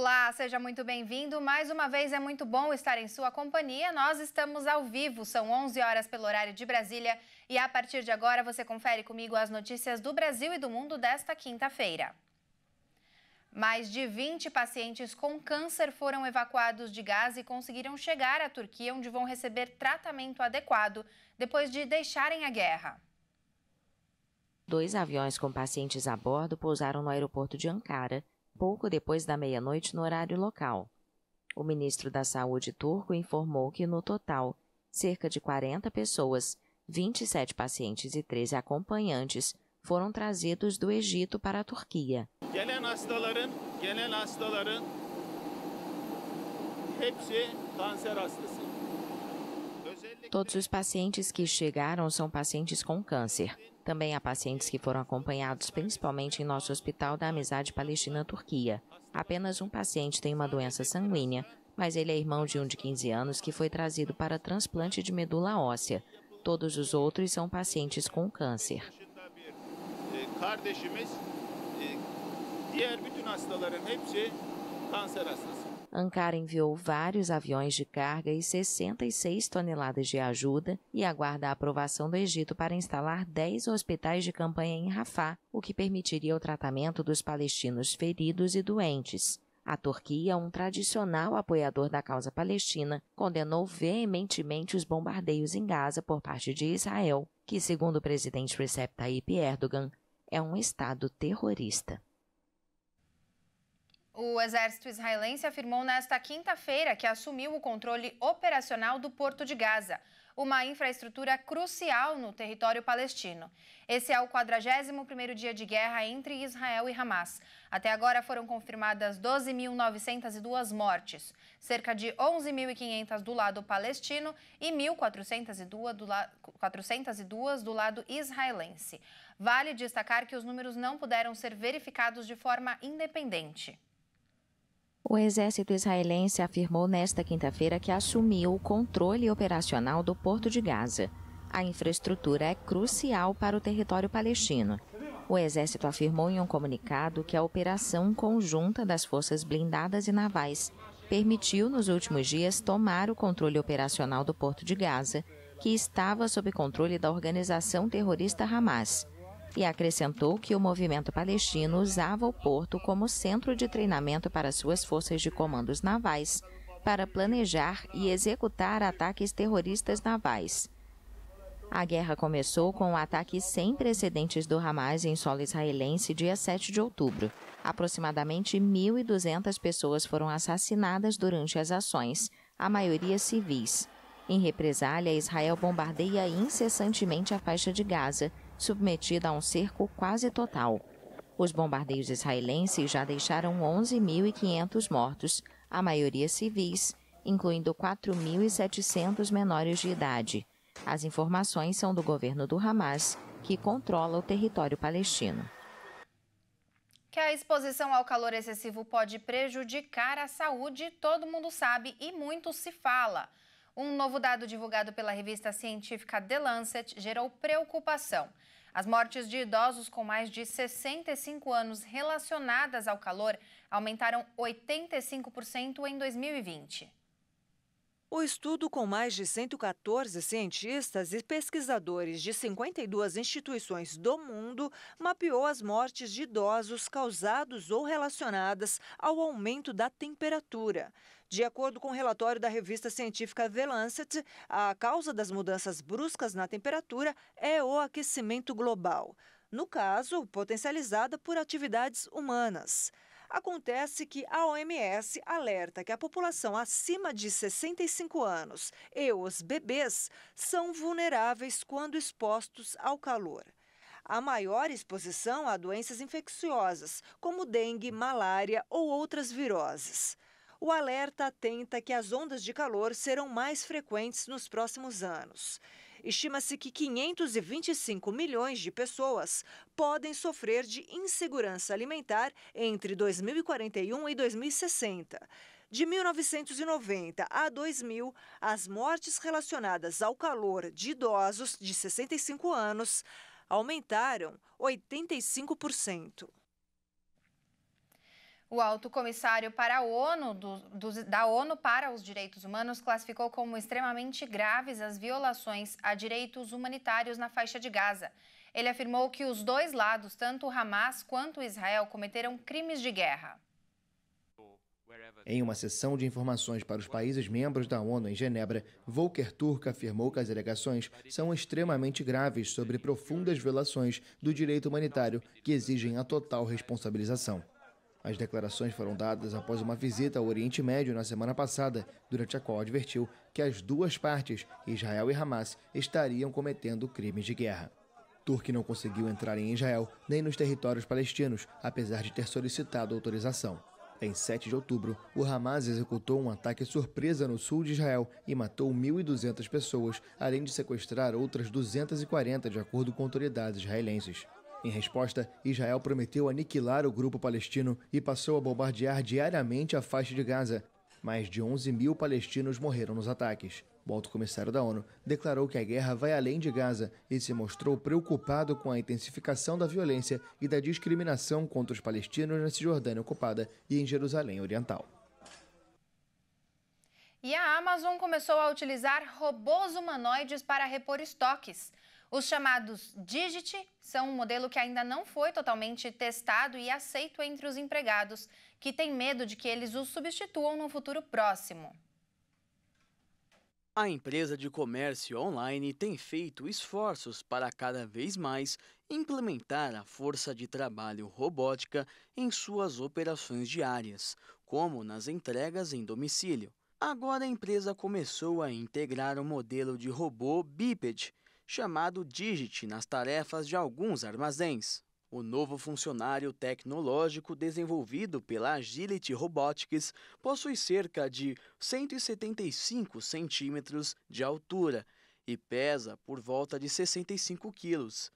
Olá, seja muito bem-vindo. Mais uma vez é muito bom estar em sua companhia. Nós estamos ao vivo, são 11 horas pelo horário de Brasília e a partir de agora você confere comigo as notícias do Brasil e do mundo desta quinta-feira. Mais de 20 pacientes com câncer foram evacuados de Gaza e conseguiram chegar à Turquia, onde vão receber tratamento adequado depois de deixarem a guerra. Dois aviões com pacientes a bordo pousaram no aeroporto de Ankara, pouco depois da meia-noite no horário local. O ministro da Saúde turco informou que, no total, cerca de 40 pessoas, 27 pacientes e 13 acompanhantes, foram trazidos do Egito para a Turquia. Gelen hastaların, gelen hastaların hepsi kanser hastası. Todos os pacientes que chegaram são pacientes com câncer. Também há pacientes que foram acompanhados principalmente em nosso Hospital da Amizade Palestina-Turquia. Apenas um paciente tem uma doença sanguínea, mas ele é irmão de um de 15 anos que foi trazido para transplante de medula óssea. Todos os outros são pacientes com câncer. diğer bütün hastaların hepsi kanser hastası. Ankara enviou vários aviões de carga e 66 toneladas de ajuda e aguarda a aprovação do Egito para instalar 10 hospitais de campanha em Rafah, o que permitiria o tratamento dos palestinos feridos e doentes. A Turquia, um tradicional apoiador da causa palestina, condenou veementemente os bombardeios em Gaza por parte de Israel, que, segundo o presidente Recep Tayyip Erdogan, é um Estado terrorista. O exército israelense afirmou nesta quinta-feira que assumiu o controle operacional do Porto de Gaza, uma infraestrutura crucial no território palestino. Esse é o 41º dia de guerra entre Israel e Hamas. Até agora foram confirmadas 12.902 mortes, cerca de 11.500 do lado palestino e 1.402 do, la... do lado israelense. Vale destacar que os números não puderam ser verificados de forma independente. O exército israelense afirmou nesta quinta-feira que assumiu o controle operacional do Porto de Gaza. A infraestrutura é crucial para o território palestino. O exército afirmou em um comunicado que a operação conjunta das forças blindadas e navais permitiu nos últimos dias tomar o controle operacional do Porto de Gaza, que estava sob controle da organização terrorista Hamas e acrescentou que o movimento palestino usava o porto como centro de treinamento para suas forças de comandos navais, para planejar e executar ataques terroristas navais. A guerra começou com o um ataque sem precedentes do Hamas em solo israelense dia 7 de outubro. Aproximadamente 1.200 pessoas foram assassinadas durante as ações, a maioria civis. Em represália, Israel bombardeia incessantemente a faixa de Gaza, submetida a um cerco quase total. Os bombardeios israelenses já deixaram 11.500 mortos, a maioria civis, incluindo 4.700 menores de idade. As informações são do governo do Hamas, que controla o território palestino. Que a exposição ao calor excessivo pode prejudicar a saúde, todo mundo sabe e muito se fala. Um novo dado divulgado pela revista científica The Lancet gerou preocupação. As mortes de idosos com mais de 65 anos relacionadas ao calor aumentaram 85% em 2020. O estudo, com mais de 114 cientistas e pesquisadores de 52 instituições do mundo, mapeou as mortes de idosos causadas ou relacionadas ao aumento da temperatura. De acordo com o um relatório da revista científica The Lancet, a causa das mudanças bruscas na temperatura é o aquecimento global, no caso, potencializada por atividades humanas. Acontece que a OMS alerta que a população acima de 65 anos e os bebês são vulneráveis quando expostos ao calor. A maior exposição a doenças infecciosas, como dengue, malária ou outras viroses. O alerta atenta que as ondas de calor serão mais frequentes nos próximos anos estima-se que 525 milhões de pessoas podem sofrer de insegurança alimentar entre 2041 e 2060. De 1990 a 2000, as mortes relacionadas ao calor de idosos de 65 anos aumentaram 85%. O alto comissário para a ONU, do, do, da ONU para os Direitos Humanos classificou como extremamente graves as violações a direitos humanitários na faixa de Gaza. Ele afirmou que os dois lados, tanto o Hamas quanto Israel, cometeram crimes de guerra. Em uma sessão de informações para os países membros da ONU em Genebra, Volker Turk afirmou que as alegações são extremamente graves sobre profundas violações do direito humanitário que exigem a total responsabilização. As declarações foram dadas após uma visita ao Oriente Médio na semana passada, durante a qual advertiu que as duas partes, Israel e Hamas, estariam cometendo crimes de guerra. Turk não conseguiu entrar em Israel nem nos territórios palestinos, apesar de ter solicitado autorização. Em 7 de outubro, o Hamas executou um ataque surpresa no sul de Israel e matou 1.200 pessoas, além de sequestrar outras 240, de acordo com autoridades israelenses. Em resposta, Israel prometeu aniquilar o grupo palestino e passou a bombardear diariamente a faixa de Gaza. Mais de 11 mil palestinos morreram nos ataques. O alto comissário da ONU declarou que a guerra vai além de Gaza e se mostrou preocupado com a intensificação da violência e da discriminação contra os palestinos na Cisjordânia ocupada e em Jerusalém Oriental. E a Amazon começou a utilizar robôs humanoides para repor estoques. Os chamados Digit são um modelo que ainda não foi totalmente testado e aceito entre os empregados, que têm medo de que eles os substituam no futuro próximo. A empresa de comércio online tem feito esforços para cada vez mais implementar a força de trabalho robótica em suas operações diárias, como nas entregas em domicílio. Agora a empresa começou a integrar o modelo de robô biped chamado Digit nas tarefas de alguns armazéns. O novo funcionário tecnológico desenvolvido pela Agility Robotics possui cerca de 175 centímetros de altura e pesa por volta de 65 quilos.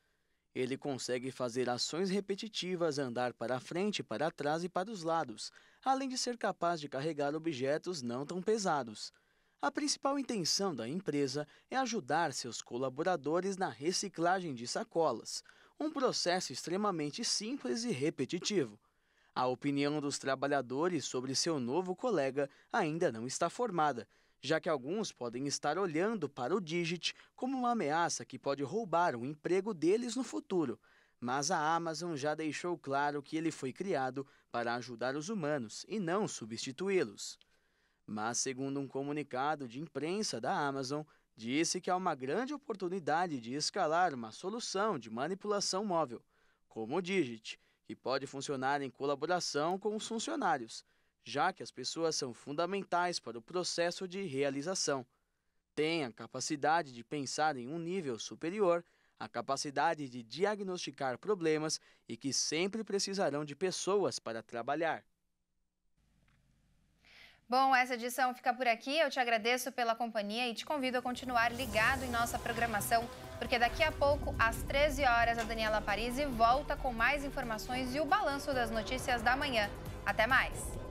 Ele consegue fazer ações repetitivas, andar para frente, para trás e para os lados, além de ser capaz de carregar objetos não tão pesados. A principal intenção da empresa é ajudar seus colaboradores na reciclagem de sacolas, um processo extremamente simples e repetitivo. A opinião dos trabalhadores sobre seu novo colega ainda não está formada, já que alguns podem estar olhando para o Digit como uma ameaça que pode roubar o emprego deles no futuro. Mas a Amazon já deixou claro que ele foi criado para ajudar os humanos e não substituí-los mas, segundo um comunicado de imprensa da Amazon, disse que há uma grande oportunidade de escalar uma solução de manipulação móvel, como o Digit, que pode funcionar em colaboração com os funcionários, já que as pessoas são fundamentais para o processo de realização. Tem a capacidade de pensar em um nível superior, a capacidade de diagnosticar problemas e que sempre precisarão de pessoas para trabalhar. Bom, essa edição fica por aqui. Eu te agradeço pela companhia e te convido a continuar ligado em nossa programação, porque daqui a pouco, às 13 horas, a Daniela Parisi volta com mais informações e o balanço das notícias da manhã. Até mais!